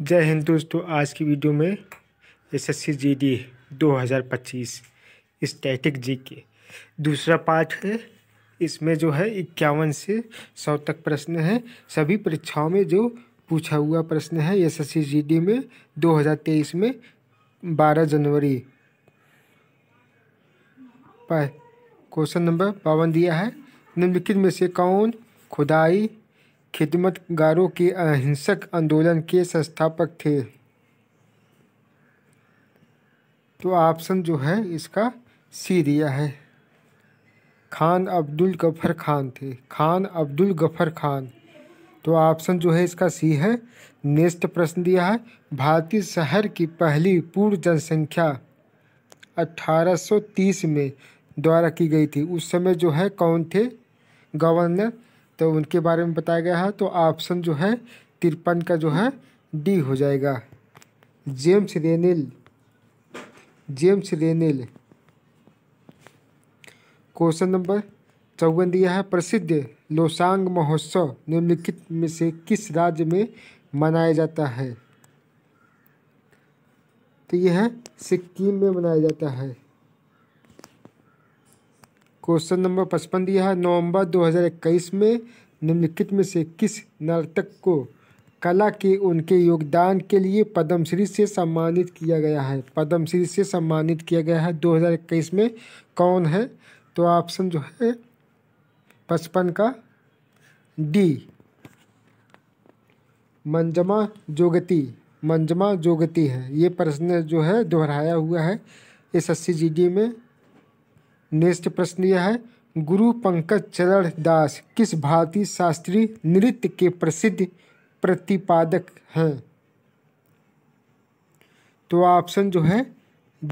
जय हिंद दोस्तों आज की वीडियो में एसएससी जीडी 2025 स्टैटिक जी के दूसरा पार्ट है इसमें जो है इक्यावन से सौ तक प्रश्न है सभी परीक्षाओं में जो पूछा हुआ प्रश्न है एसएससी जीडी में 2023 में 12 जनवरी पर क्वेश्चन नंबर बावन दिया है निम्नलिखित में से कौन खुदाई खिदमतगारों के अहिंसक आंदोलन के संस्थापक थे तो ऑप्शन जो है इसका सी दिया है खान अब्दुल गफर खान थे खान अब्दुल गफर खान तो ऑप्शन जो है इसका सी है नेक्स्ट प्रश्न दिया है भारतीय शहर की पहली पूर्ण जनसंख्या 1830 में द्वारा की गई थी उस समय जो है कौन थे गवर्नर तो उनके बारे में बताया गया है तो ऑप्शन जो है तिरपन का जो है डी हो जाएगा James Rennell James Rennell question number चौवन दिया है प्रसिद्ध लोसांग महोत्सव निम्नलिखित में से किस राज्य में मनाया जाता है तो यह सिक्किम में मनाया जाता है क्वेश्चन नंबर पचपन दिया है नवंबर 2021 में निम्नलिखित में से किस नर्तक को कला के उनके योगदान के लिए पद्मश्री से सम्मानित किया गया है पद्मश्री से सम्मानित किया गया है 2021 में कौन है तो ऑप्शन जो है पचपन का डी मंजमा जोगती मंजमा जोगती है ये प्रश्न जो है दोहराया हुआ है एस एस में नेक्स्ट प्रश्न यह है गुरु पंकज चरण दास किस भारतीय शास्त्रीय नृत्य के प्रसिद्ध प्रतिपादक हैं तो ऑप्शन जो है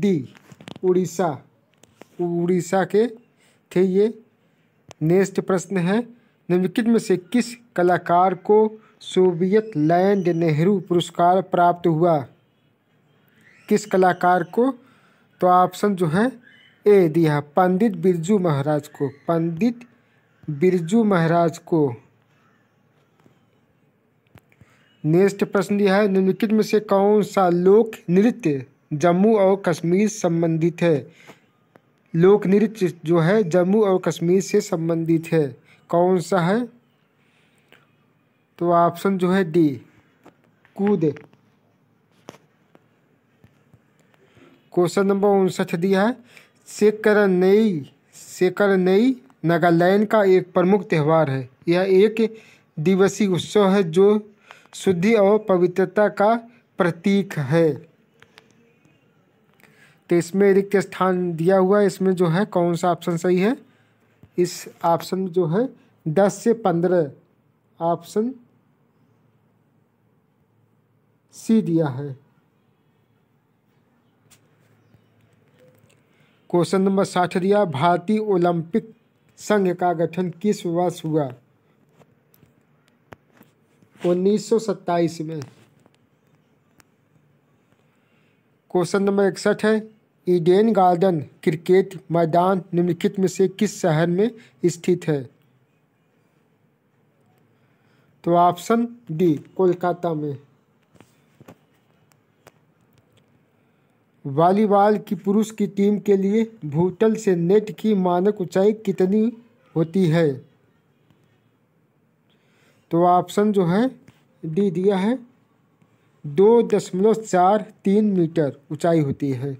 डी उड़ीसा उड़ीसा के थे ये नेक्स्ट प्रश्न है निम्नलिखित में से किस कलाकार को सोवियत लैंड नेहरू पुरस्कार प्राप्त हुआ किस कलाकार को तो ऑप्शन जो है ए दिया पंडित बिरजू महाराज को पंडित बिरजू महाराज को नेक्स्ट प्रश्न दिया है निम्नलिखित में से कौन सा लोक नृत्य जम्मू और कश्मीर संबंधित है लोक नृत्य जो है जम्मू और कश्मीर से संबंधित है कौन सा है तो ऑप्शन जो है डी कूद क्वेश्चन नंबर उनसठ दिया है सेकरनई सेकरनई नागालैंड का एक प्रमुख त्यौहार है यह एक दिवसीय उत्सव है जो शुद्धि और पवित्रता का प्रतीक है तो इसमें रिक्त स्थान दिया हुआ है इसमें जो है कौन सा ऑप्शन सही है इस ऑप्शन जो है दस से पंद्रह ऑप्शन सी दिया है क्वेश्चन नंबर साठ दिया भारतीय ओलंपिक संघ का गठन किस वर्ष हुआ उन्नीस में क्वेश्चन नंबर इकसठ है ईडेन गार्डन क्रिकेट मैदान निम्नलिखित में से किस शहर में स्थित है तो ऑप्शन डी कोलकाता में वॉलीबॉल की पुरुष की टीम के लिए भूतल से नेट की मानक ऊंचाई कितनी होती है तो ऑप्शन जो है डी दिया है दो दशमलव चार तीन मीटर ऊंचाई होती है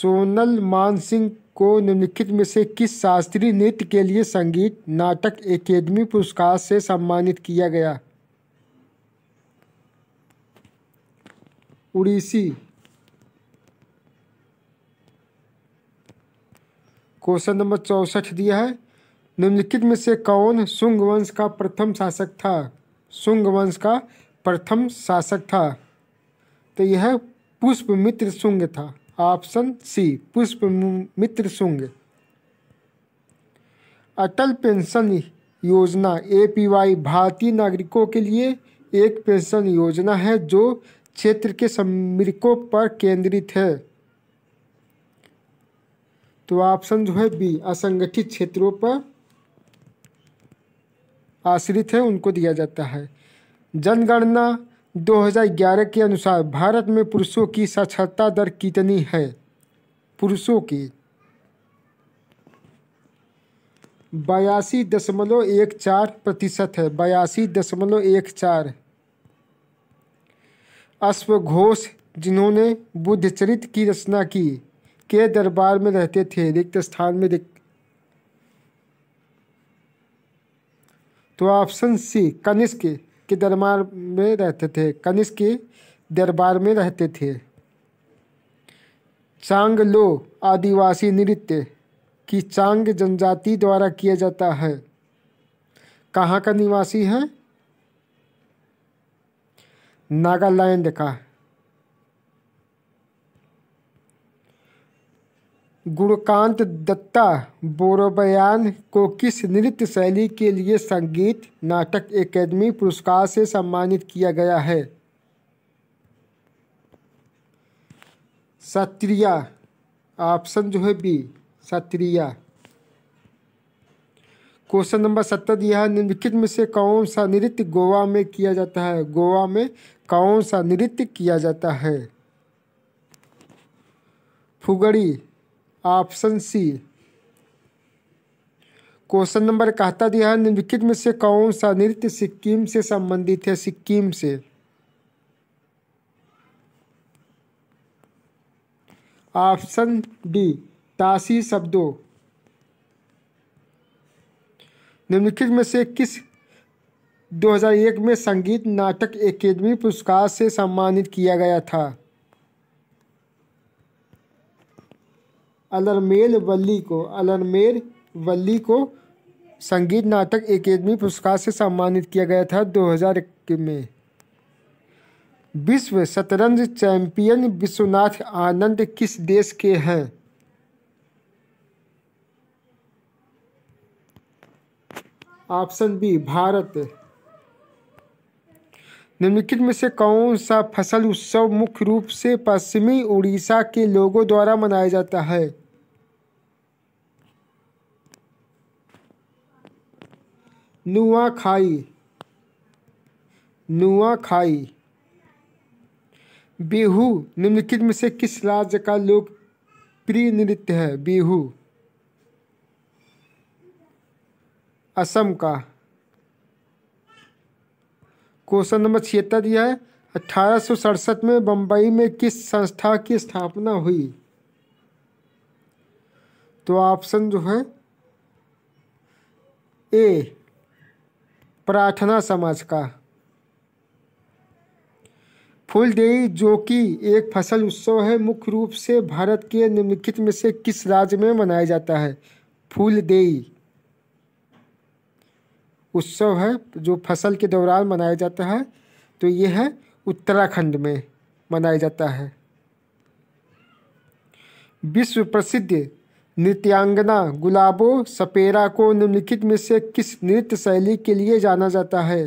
सोनल मानसिंह को निम्नलिखित में से किस शास्त्रीय नृत्य के लिए संगीत नाटक एकेडमी पुरस्कार से सम्मानित किया गया उड़ीसी क्वेश्चन नंबर चौसठ दिया है निम्नलिखित में से कौन शुंग वंश का प्रथम शासक था शुंग वंश का प्रथम शासक था तो यह पुष्प मित्र शुंग था ऑप्शन सी पुष्प मित्र शुंग अटल पेंशन योजना ए पी वाई भारतीय नागरिकों के लिए एक पेंशन योजना है जो क्षेत्र के श्रमिकों पर केंद्रित है तो ऑप्शन जो है बी असंगठित क्षेत्रों पर आश्रित है उनको दिया जाता है जनगणना 2011 के अनुसार भारत में पुरुषों की साक्षरता दर कितनी है पुरुषों की बयासी दशमलव एक चार प्रतिशत है बयासी दशमलव एक चार अश्वघोष जिन्होंने बुद्ध चरित्र की रचना की के दरबार में रहते थे रिक्त स्थान में रिक्त तो ऑप्शन सी कनिष्क के दरबार में रहते थे कनिष्क के दरबार में रहते थे चांगलो आदिवासी नृत्य की चांग जनजाति द्वारा किया जाता है कहाँ का निवासी है नागालैंड का गुणकांत दत्ता बोरोबयान को किस नृत्य शैली के लिए संगीत नाटक एकेडमी पुरस्कार से सम्मानित किया गया है सत्रिया ऑप्शन जो है बी सत्रिया क्वेश्चन नंबर सत्तर यह निम्नलिखित में से कौन सा नृत्य गोवा में किया जाता है गोवा में कौन सा नृत्य किया जाता है Fugdi option C question number कहता दिया है निम्नलिखित में से कौन सा नृत्य सिक्किम से संबंधित है सिक्किम से ऑप्शन डी तासी शब्दों निम्नलिखित में से किस 2001 में संगीत नाटक एकेडमी पुरस्कार से सम्मानित किया गया था अलरमेल वल्ली को अलरमेल वल्ली को संगीत नाटक एकेडमी पुरस्कार से सम्मानित किया गया था 2001 में विश्व शतरंज चैंपियन विश्वनाथ आनंद किस देश के हैं ऑप्शन बी भारत निम्नलिखित में से कौन सा फसल उत्सव मुख्य रूप से पश्चिमी उड़ीसा के लोगों द्वारा मनाया जाता है नुआ खाई बिहू निम्नलिखित में से किस राज्य का लोकप्रिय नृत्य है बिहू असम का क्वेश्चन नंबर छिहत्तर दिया है अठारह में बम्बई में किस संस्था की स्थापना हुई तो ऑप्शन जो है ए प्रार्थना समाज का फूलदेई जो कि एक फसल उत्सव है मुख्य रूप से भारत के निम्नलिखित में से किस राज्य में मनाया जाता है फूलदेई उत्सव है जो फसल के दौरान मनाया जाता है तो ये है उत्तराखंड में मनाया जाता है विश्व प्रसिद्ध नृत्यांगना गुलाबो सपेरा को निम्नलिखित में से किस नृत्य शैली के लिए जाना जाता है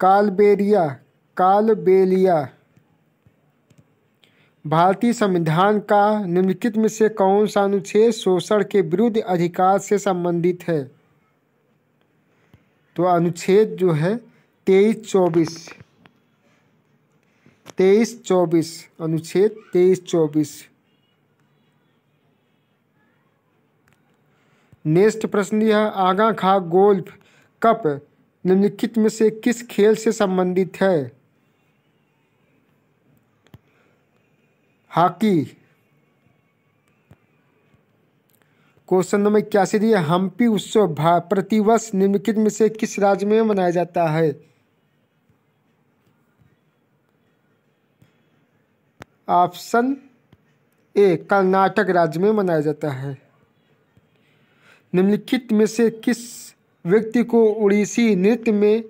कालबेरिया कालबेलिया भारतीय संविधान का निम्नलिखित में से कौन सा अनुच्छेद शोषण के विरुद्ध अधिकार से संबंधित है तो अनुच्छेद जो है तेईस चौबीस तेईस चौबीस अनुच्छेद तेईस चौबीस नेक्स्ट प्रश्न यह आगा खा गोल्फ कप निम्नलिखित में से किस खेल से संबंधित है हॉकी क्वेश्चन नंबर इक्यासी दिए हम्पी उत्सव प्रतिवर्ष निम्नलिखित में से किस राज्य में मनाया जाता है ऑप्शन ए कर्नाटक राज्य में मनाया जाता है निम्नलिखित में से किस व्यक्ति को उड़ीसी नृत्य में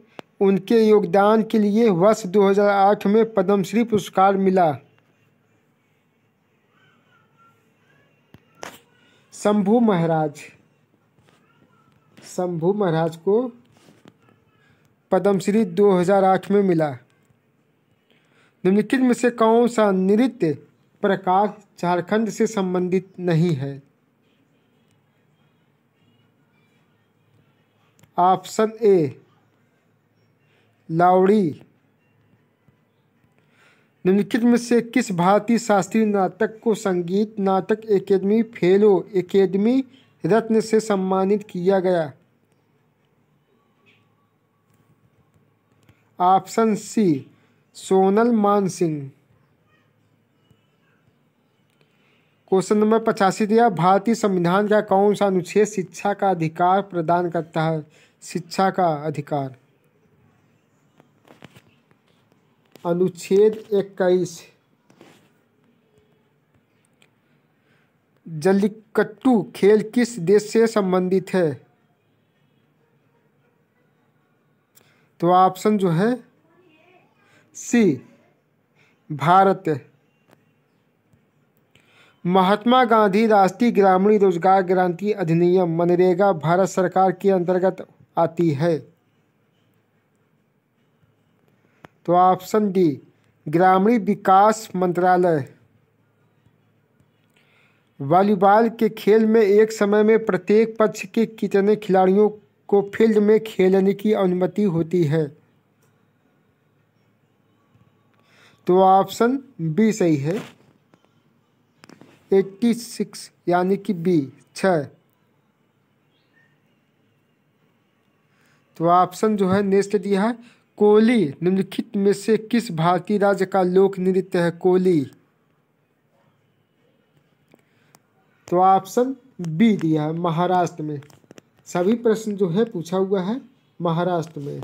उनके योगदान के लिए वर्ष 2008 में पद्मश्री पुरस्कार मिला शंभू महाराज शंभू महाराज को पद्मश्री 2008 में मिला निम्नलिखित में से कौन सा नृत्य प्रकाश झारखंड से संबंधित नहीं है ऑप्शन ए लाउड़ी निम्नलिखित में से किस भारतीय शास्त्रीय नाटक को संगीत नाटक एकेडमी फेलो एकेडमी रत्न से सम्मानित किया गया ऑप्शन सी सोनल मान सिंह क्वेश्चन नंबर पचासी दिया भारतीय संविधान का कौन सा अनुच्छेद शिक्षा का अधिकार प्रदान करता है शिक्षा का अधिकार अनुच्छेद इक्कीस जल्लीकट्टू खेल किस देश से संबंधित है तो ऑप्शन जो है सी भारत महात्मा गांधी राष्ट्रीय ग्रामीण रोजगार गारंटी अधिनियम मनरेगा भारत सरकार के अंतर्गत आती है तो ऑप्शन डी ग्रामीण विकास मंत्रालय वॉलीबॉल के खेल में एक समय में प्रत्येक पक्ष के कितने खिलाड़ियों को फील्ड में खेलने की अनुमति होती है तो ऑप्शन बी सही है एट्टी सिक्स यानी कि बी छ तो ऑप्शन जो है नेक्स्ट दिया है कोली निम्नलिखित में से किस भारतीय राज्य का लोक नृत्य है कोली तो ऑप्शन बी दिया है महाराष्ट्र में सभी प्रश्न जो है पूछा हुआ है महाराष्ट्र में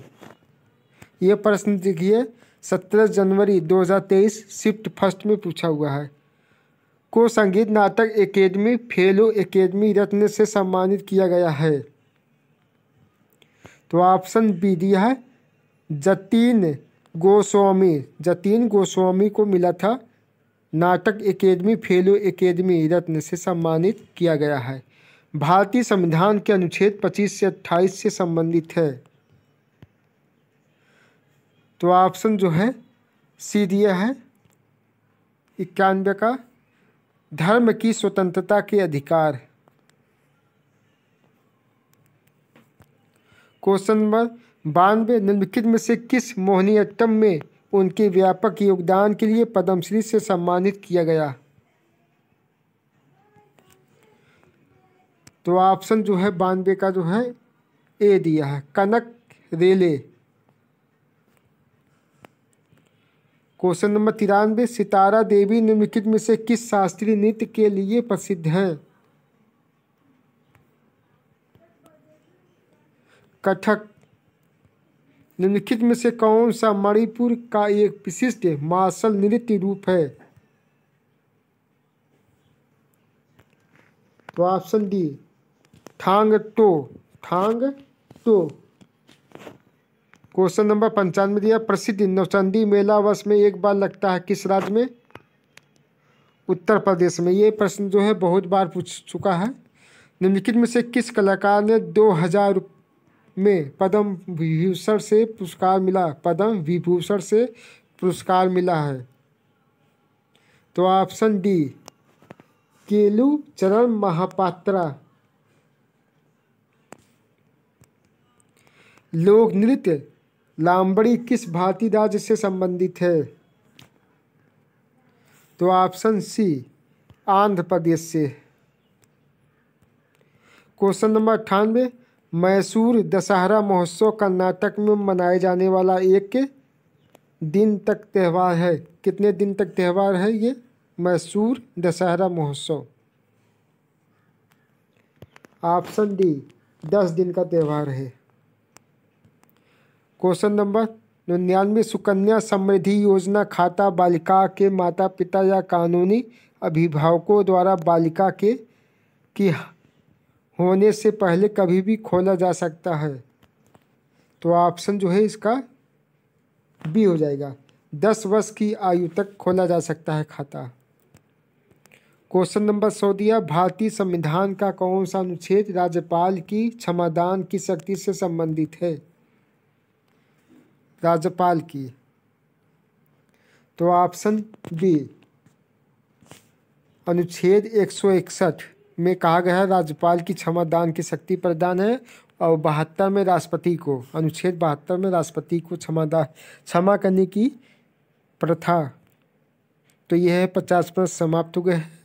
यह प्रश्न देखिए सत्रह जनवरी 2023 शिफ्ट फर्स्ट में पूछा हुआ है को संगीत नाटक एकेडमी फेलो एकेडमी रत्न से सम्मानित किया गया है तो ऑप्शन बी दिया है जतीन गोस्वामी जतीन गोस्वामी को मिला था नाटक एकेडमी फेलो एकेडमी रत्न से सम्मानित किया गया है भारतीय संविधान के अनुच्छेद 25 से 28 से संबंधित है तो ऑप्शन जो है सी दिया है इक्यानवे का धर्म की स्वतंत्रता के अधिकार क्वेश्चन नंबर बानवे निम्नलिखित में से किस मोहिनीअट्टम में उनके व्यापक योगदान के लिए पद्मश्री से सम्मानित किया गया तो ऑप्शन जो है बानवे का जो है ए दिया है कनक रेले क्वेश्चन नंबर तिरानवे सितारा देवी निम्नलिखित में से किस शास्त्रीय नृत्य के लिए प्रसिद्ध हैं कथक निम्नलिखित में से कौन सा मणिपुर का एक विशिष्ट मार्शल नृत्य रूप है तो option D Thang Ta Thang Ta question number पंचानवे दिया प्रसिद्ध नवचंदी मेला वर्ष में एक बार लगता है किस राज्य में उत्तर प्रदेश में ये प्रश्न जो है बहुत बार पूछ चुका है निम्नलिखित में से किस कलाकार ने दो हजार में पद्म विभूषण से पुरस्कार मिला पद्म विभूषण से पुरस्कार मिला है तो ऑप्शन डी केलु चरण महापात्रा लोक नृत्य लांबड़ी किस भारतीय राज्य से संबंधित है तो ऑप्शन सी आंध्र प्रदेश से क्वेश्चन नंबर अट्ठानवे मैसूर दशहरा महोत्सव कर्नाटक में मनाया जाने वाला एक दिन तक त्यौहार है कितने दिन तक त्यौहार है ये मैसूर दशहरा महोत्सव ऑप्शन डी दस दिन का त्यौहार है क्वेश्चन नंबर निन्यानवे सुकन्या समृद्धि योजना खाता बालिका के माता पिता या कानूनी अभिभावकों द्वारा बालिका के की होने से पहले कभी भी खोला जा सकता है तो ऑप्शन जो है इसका बी हो जाएगा दस वर्ष की आयु तक खोला जा सकता है खाता क्वेश्चन नंबर सौ दिया भारतीय संविधान का कौन सा अनुच्छेद राज्यपाल की क्षमादान की शक्ति से संबंधित है राज्यपाल की तो ऑप्शन बी अनुच्छेद एक सौ इकसठ में कहा गया है राज्यपाल की क्षमा दान की शक्ति प्रदान है और बहत्तर में राष्ट्रपति को अनुच्छेद बहत्तर में राष्ट्रपति को क्षमा दान क्षमा करने की प्रथा तो यह है पचास पर समाप्त हो गए हैं